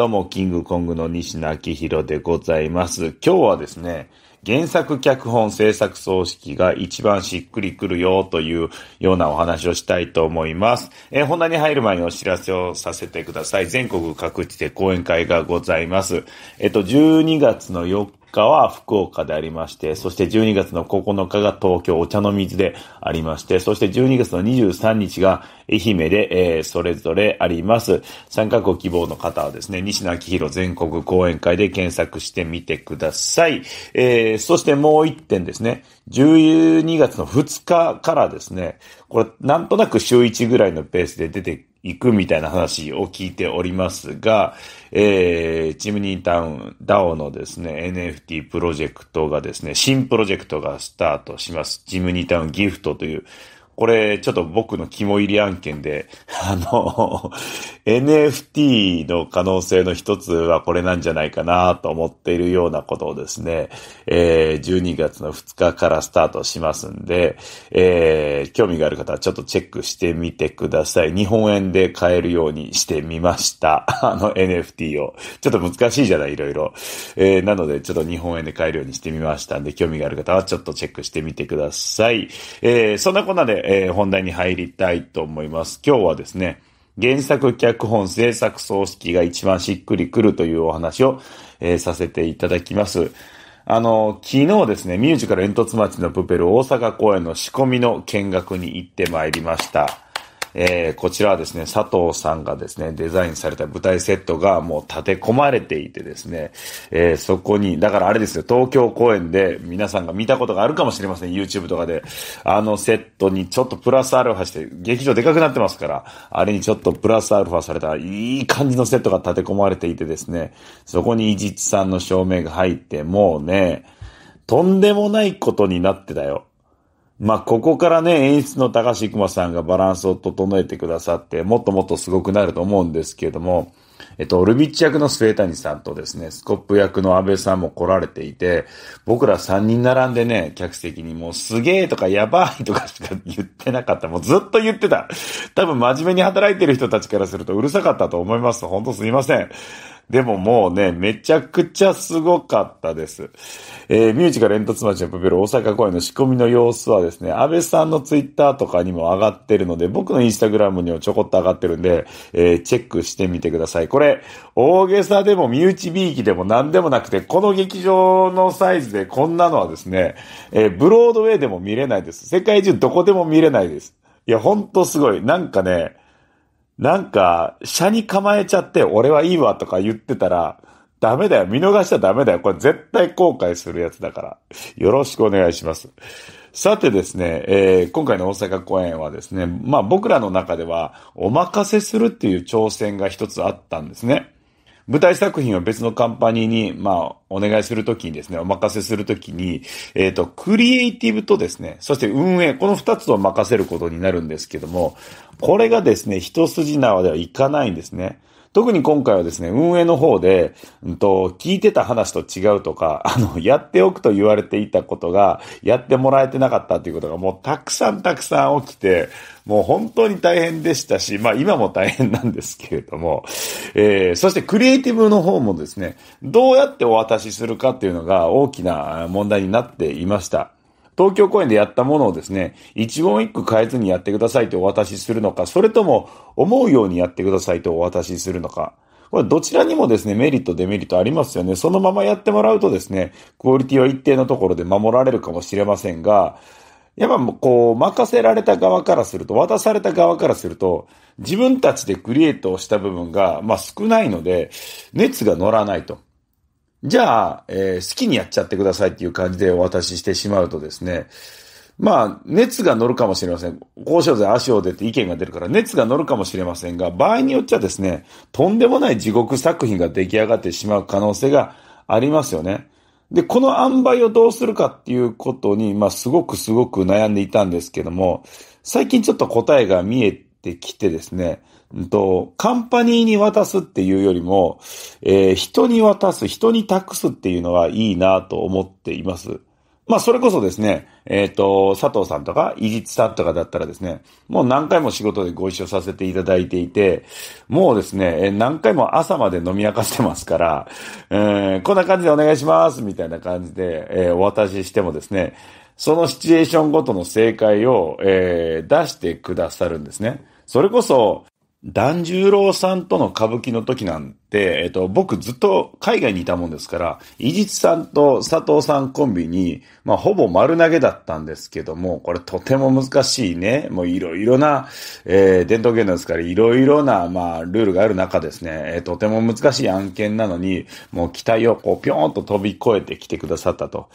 どうも、キングコングの西野昭弘でございます。今日はですね、原作脚本制作葬式が一番しっくりくるよというようなお話をしたいと思います。えー、本題に入る前にお知らせをさせてください。全国各地で講演会がございます。えっと、12月の4日は福岡でありまして、そして12月の9日が東京お茶の水でありまして、そして12月の23日が愛媛で、えー、それぞれあります。参加ご希望の方はですね、西野明宏全国講演会で検索してみてください。えーえー、そしてもう一点ですね。12月の2日からですね、これなんとなく週1ぐらいのペースで出ていくみたいな話を聞いておりますが、えー、チムニータウン DAO のですね、NFT プロジェクトがですね、新プロジェクトがスタートします。チムニータウンギフトというこれ、ちょっと僕の肝入り案件で、あの、NFT の可能性の一つはこれなんじゃないかなと思っているようなことをですね、えー、12月の2日からスタートしますんで、えー、興味がある方はちょっとチェックしてみてください。日本円で買えるようにしてみました。あの NFT を。ちょっと難しいじゃない、いろいろ。えー、なので、ちょっと日本円で買えるようにしてみましたんで、興味がある方はちょっとチェックしてみてください。えー、そんなこんなで、えー、本題に入りたいと思います。今日はですね、原作脚本制作葬式が一番しっくりくるというお話を、えー、させていただきます。あの、昨日ですね、ミュージカル煙突町のプペル大阪公演の仕込みの見学に行ってまいりました。えー、こちらはですね、佐藤さんがですね、デザインされた舞台セットがもう立て込まれていてですね、えー、そこに、だからあれですよ、東京公演で皆さんが見たことがあるかもしれません、YouTube とかで。あのセットにちょっとプラスアルファして、劇場でかくなってますから、あれにちょっとプラスアルファされた、いい感じのセットが立て込まれていてですね、そこに伊実さんの照明が入って、もうね、とんでもないことになってたよ。まあ、ここからね、演出の高橋熊さんがバランスを整えてくださって、もっともっとすごくなると思うんですけれども、えっと、オルビッチ役の末谷さんとですね、スコップ役の安倍さんも来られていて、僕ら3人並んでね、客席にもうすげえとかやばいとかしか言ってなかった。もうずっと言ってた。多分真面目に働いてる人たちからするとうるさかったと思います。本当すいません。でももうね、めちゃくちゃすごかったです。えー、ミュージカル煙突町のプペル大阪公演の仕込みの様子はですね、安倍さんのツイッターとかにも上がってるので、僕のインスタグラムにもちょこっと上がってるんで、えー、チェックしてみてください。これ、大げさでも身内びいきでも何でもなくて、この劇場のサイズでこんなのはですね、えー、ブロードウェイでも見れないです。世界中どこでも見れないです。いや、ほんとすごい。なんかね、なんか、車に構えちゃって、俺はいいわとか言ってたら、ダメだよ。見逃しちゃダメだよ。これ絶対後悔するやつだから。よろしくお願いします。さてですね、えー、今回の大阪公演はですね、まあ僕らの中ではお任せするっていう挑戦が一つあったんですね。舞台作品を別のカンパニーに、まあ、お願いするときにですね、お任せするときに、えっ、ー、と、クリエイティブとですね、そして運営、この二つを任せることになるんですけども、これがですね、一筋縄ではいかないんですね。特に今回はですね、運営の方で、うんと、聞いてた話と違うとか、あの、やっておくと言われていたことが、やってもらえてなかったっていうことがもうたくさんたくさん起きて、もう本当に大変でしたし、まあ今も大変なんですけれども、えー、そしてクリエイティブの方もですね、どうやってお渡しするかっていうのが大きな問題になっていました。東京公演でやったものをですね、一言一句変えずにやってくださいとお渡しするのか、それとも思うようにやってくださいとお渡しするのか。これどちらにもですね、メリット、デメリットありますよね。そのままやってもらうとですね、クオリティは一定のところで守られるかもしれませんが、やっぱこう、任せられた側からすると、渡された側からすると、自分たちでクリエイトをした部分が、まあ少ないので、熱が乗らないと。じゃあ、えー、好きにやっちゃってくださいっていう感じでお渡ししてしまうとですね、まあ、熱が乗るかもしれません。交渉税足を出て意見が出るから熱が乗るかもしれませんが、場合によっちゃですね、とんでもない地獄作品が出来上がってしまう可能性がありますよね。で、この塩梅をどうするかっていうことに、まあ、すごくすごく悩んでいたんですけども、最近ちょっと答えが見えてきてですね、んと、カンパニーに渡すっていうよりも、えー、人に渡す、人に託すっていうのはいいなと思っています。まあ、それこそですね、えっ、ー、と、佐藤さんとか、伊吉さんとかだったらですね、もう何回も仕事でご一緒させていただいていて、もうですね、何回も朝まで飲み明かしてますから、えー、こんな感じでお願いしますみたいな感じで、えー、お渡ししてもですね、そのシチュエーションごとの正解を、えー、出してくださるんですね。それこそ、團十郎さんとの歌舞伎の時なんて、えっと、僕ずっと海外にいたもんですから、伊実さんと佐藤さんコンビに、まあ、ほぼ丸投げだったんですけども、これとても難しいね、もういろいろな、えー、伝統芸能ですから、いろいろな、まあ、ルールがある中ですね、えー、とても難しい案件なのに、もう期待をこう、ぴょーんと飛び越えてきてくださったと。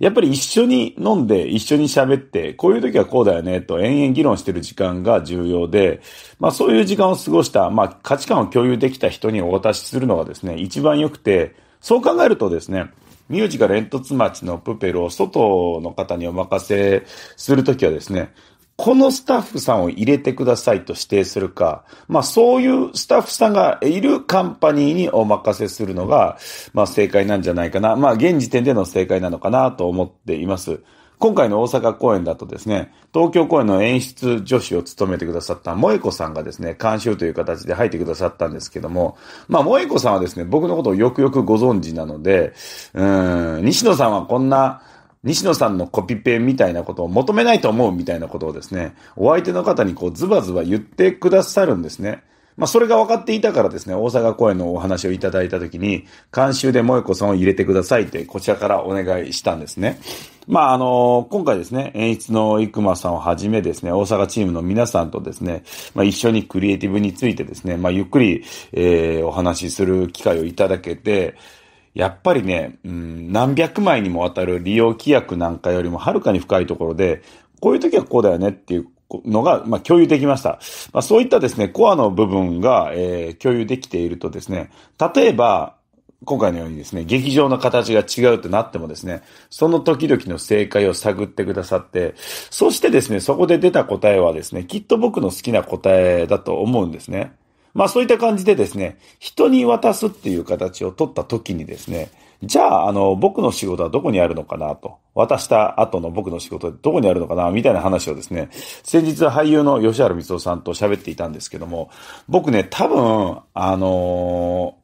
やっぱり一緒に飲んで、一緒に喋って、こういう時はこうだよね、と延々議論してる時間が重要で、まあそういう時間を過ごした、まあ価値観を共有できた人にお渡しするのがですね、一番良くて、そう考えるとですね、ミュージカル煙突町のプペルを外の方にお任せするときはですね、このスタッフさんを入れてくださいと指定するか、まあそういうスタッフさんがいるカンパニーにお任せするのが、まあ正解なんじゃないかな。まあ現時点での正解なのかなと思っています。今回の大阪公演だとですね、東京公演の演出助手を務めてくださった萌子さんがですね、監修という形で入ってくださったんですけども、まあ萌子さんはですね、僕のことをよくよくご存知なので、うん、西野さんはこんな、西野さんのコピペみたいなことを求めないと思うみたいなことをですね、お相手の方にこうズバズバ言ってくださるんですね。まあ、それが分かっていたからですね、大阪公演のお話をいただいたときに、監修で萌子さんを入れてくださいって、こちらからお願いしたんですね。まあ、あの、今回ですね、演出の生間さんをはじめですね、大阪チームの皆さんとですね、まあ、一緒にクリエイティブについてですね、まあ、ゆっくり、えー、お話しする機会をいただけて、やっぱりね、うん、何百枚にもわたる利用規約なんかよりもはるかに深いところで、こういう時はこうだよねっていうのが、まあ、共有できました。まあ、そういったですね、コアの部分が、えー、共有できているとですね、例えば、今回のようにですね、劇場の形が違うとなってもですね、その時々の正解を探ってくださって、そしてですね、そこで出た答えはですね、きっと僕の好きな答えだと思うんですね。まあそういった感じでですね、人に渡すっていう形を取った時にですね、じゃあ、あの、僕の仕事はどこにあるのかなと。渡した後の僕の仕事はどこにあるのかなみたいな話をですね、先日俳優の吉原光夫さんと喋っていたんですけども、僕ね、多分、あの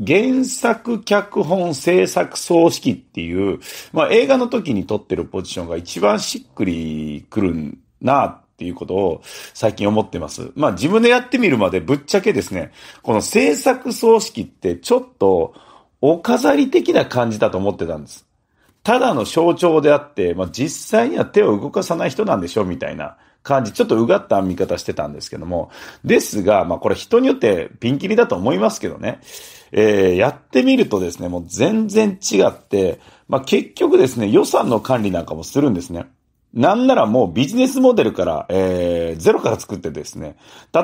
ー、原作脚本制作葬式っていう、まあ映画の時に撮ってるポジションが一番しっくりくるなっていうことを最近思ってます。まあ自分でやってみるまでぶっちゃけですね、この制作葬式ってちょっとお飾り的な感じだと思ってたんです。ただの象徴であって、まあ実際には手を動かさない人なんでしょみたいな感じ。ちょっとうがった見方してたんですけども。ですが、まあこれ人によってピンキリだと思いますけどね。えー、やってみるとですね、もう全然違って、まあ結局ですね、予算の管理なんかもするんですね。なんならもうビジネスモデルから、えー、ゼロから作ってですね、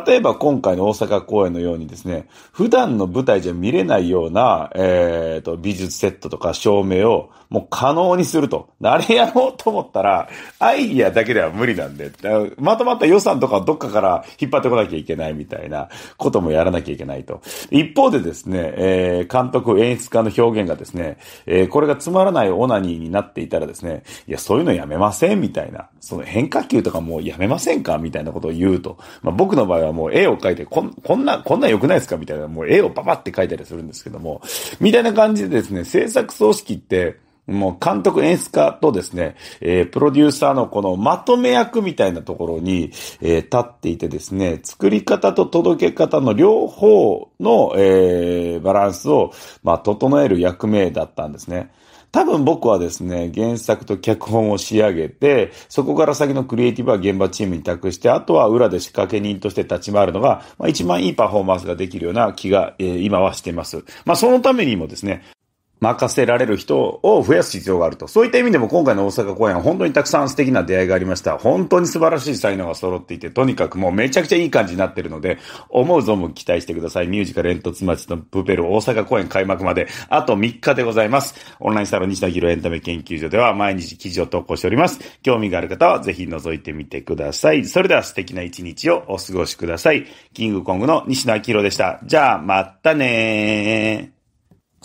例えば今回の大阪公演のようにですね、普段の舞台じゃ見れないような、えー、と、美術セットとか照明をもう可能にすると。あれやろうと思ったら、アイディアだけでは無理なんで、まとまった予算とかどっかから引っ張ってこなきゃいけないみたいなこともやらなきゃいけないと。一方でですね、えー、監督、演出家の表現がですね、えー、これがつまらないオナニーになっていたらですね、いや、そういうのやめませんみたいな。たいな、その変化球とかもうやめませんかみたいなことを言うと。まあ、僕の場合はもう絵を描いて、こん、こんな、こんな良くないですかみたいな、もう絵をパパって描いたりするんですけども、みたいな感じでですね、制作組織って、もう監督演出家とですね、えー、プロデューサーのこのまとめ役みたいなところに、えー、立っていてですね、作り方と届け方の両方の、えー、バランスを、まあ、整える役目だったんですね。多分僕はですね、原作と脚本を仕上げて、そこから先のクリエイティブは現場チームに託して、あとは裏で仕掛け人として立ち回るのが、まあ、一番いいパフォーマンスができるような気が、えー、今はしています。まあ、そのためにもですね、任せられる人を増やす必要があると。そういった意味でも今回の大阪公演は本当にたくさん素敵な出会いがありました。本当に素晴らしい才能が揃っていて、とにかくもうめちゃくちゃいい感じになってるので、思う存分期待してください。ミュージカル煙突町のプペル大阪公演開幕まであと3日でございます。オンラインサロン西田博エンタメ研究所では毎日記事を投稿しております。興味がある方はぜひ覗いてみてください。それでは素敵な一日をお過ごしください。キングコングの西野明でした。じゃあ、またねー。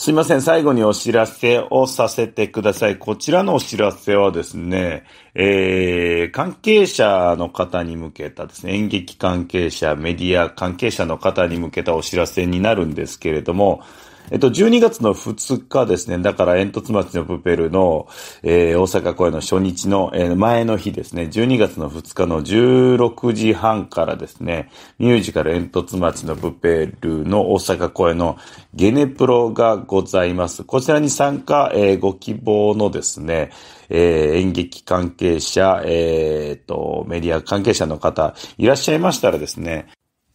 すいません。最後にお知らせをさせてください。こちらのお知らせはですね、えー、関係者の方に向けたですね、演劇関係者、メディア関係者の方に向けたお知らせになるんですけれども、えっと、12月の2日ですね、だから煙突町のプペルの、えー、大阪公演の初日の、えー、前の日ですね、12月の2日の16時半からですね、ミュージカル煙突町のプペルの大阪公演のゲネプロがございます。こちらに参加、えー、ご希望のですね、えー、演劇関係者、えー、と、メディア関係者の方、いらっしゃいましたらですね、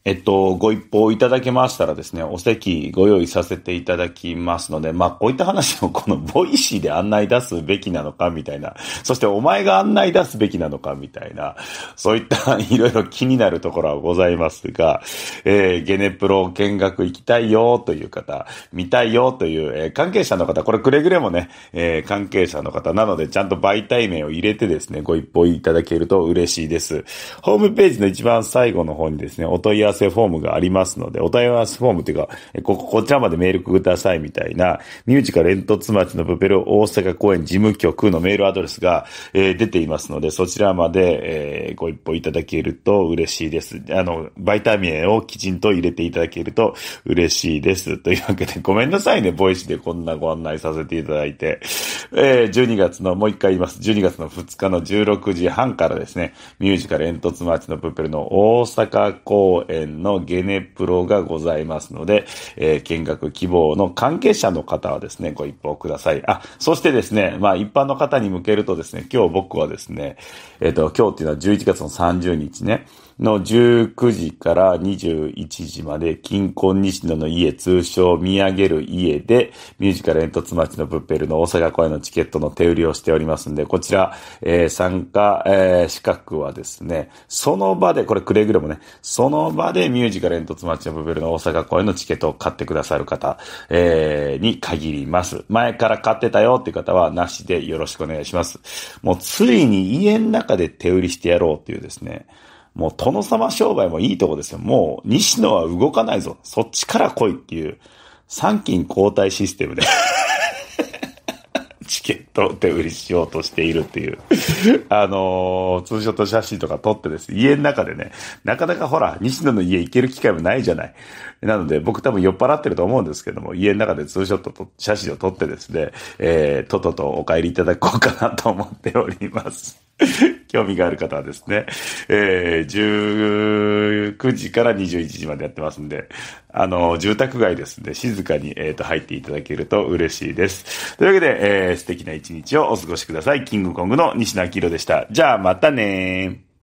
えっと、ご一報いただけましたらですね、お席ご用意させていただきますので、まあ、こういった話をこのボイシーで案内出すべきなのかみたいな、そしてお前が案内出すべきなのかみたいな、そういったいろいろ気になるところはございますが、えー、ゲネプロ見学行きたいよという方、見たいよという、えー、関係者の方、これくれぐれもね、えー、関係者の方なので、ちゃんと媒体名を入れてですね、ご一報いただけると嬉しいです。ホームページの一番最後の方にですね、お問い合わせせフォームがありますので、お問い合わせフォームっていうか、こ、こちらまでメールくださいみたいな、ミュージカル煙突町のプペル大阪公演事務局のメールアドレスが、えー、出ていますので、そちらまで、えー、ご一報いただけると嬉しいです。あの、バイタミエをきちんと入れていただけると嬉しいです。というわけで、ごめんなさいね、ボイスでこんなご案内させていただいて。えー、12月の、もう一回言います。12月の2日の16時半からですね、ミュージカル煙突町のプペルの大阪公演のゲネプロがございますので、えー、見学希望の関係者の方はですね、ご一報ください。あ、そしてですね、まあ一般の方に向けるとですね、今日僕はですね、えっ、ー、と、今日っていうのは11月の30日ね、の19時から21時まで、近婚西野の家、通称見上げる家で、ミュージカル煙突町のブッペルの大阪公演のチケットの手売りをしておりますんで、こちら、えー、参加、えー、資格はですね、その場で、これくれぐれもね、その場でミュージカル煙突町のブッペルの大阪公演のチケットを買ってくださる方、えー、に限ります。前から買ってたよっていう方は、なしでよろしくお願いします。もうついに家の中で手売りしてやろうっていうですね、もう殿様商売もいいとこですよ。もう、西野は動かないぞ。そっちから来いっていう、三金交代システムで チケットを手売りしようとしているっていうあのー、ツーショット写真とか撮ってです。家の中でね、なかなかほら、西野の家行ける機会もないじゃない。なので、僕多分酔っ払ってると思うんですけども、家の中でツーショットと写真を撮ってですね、えー、とととお帰りいただこうかなと思っております興味がある方はですね、えー、19時から21時までやってますんで、あの、住宅街ですね、静かに、えっ、ー、と、入っていただけると嬉しいです。というわけで、えー、素敵な一日をお過ごしください。キングコングの西野明宏でした。じゃあ、またね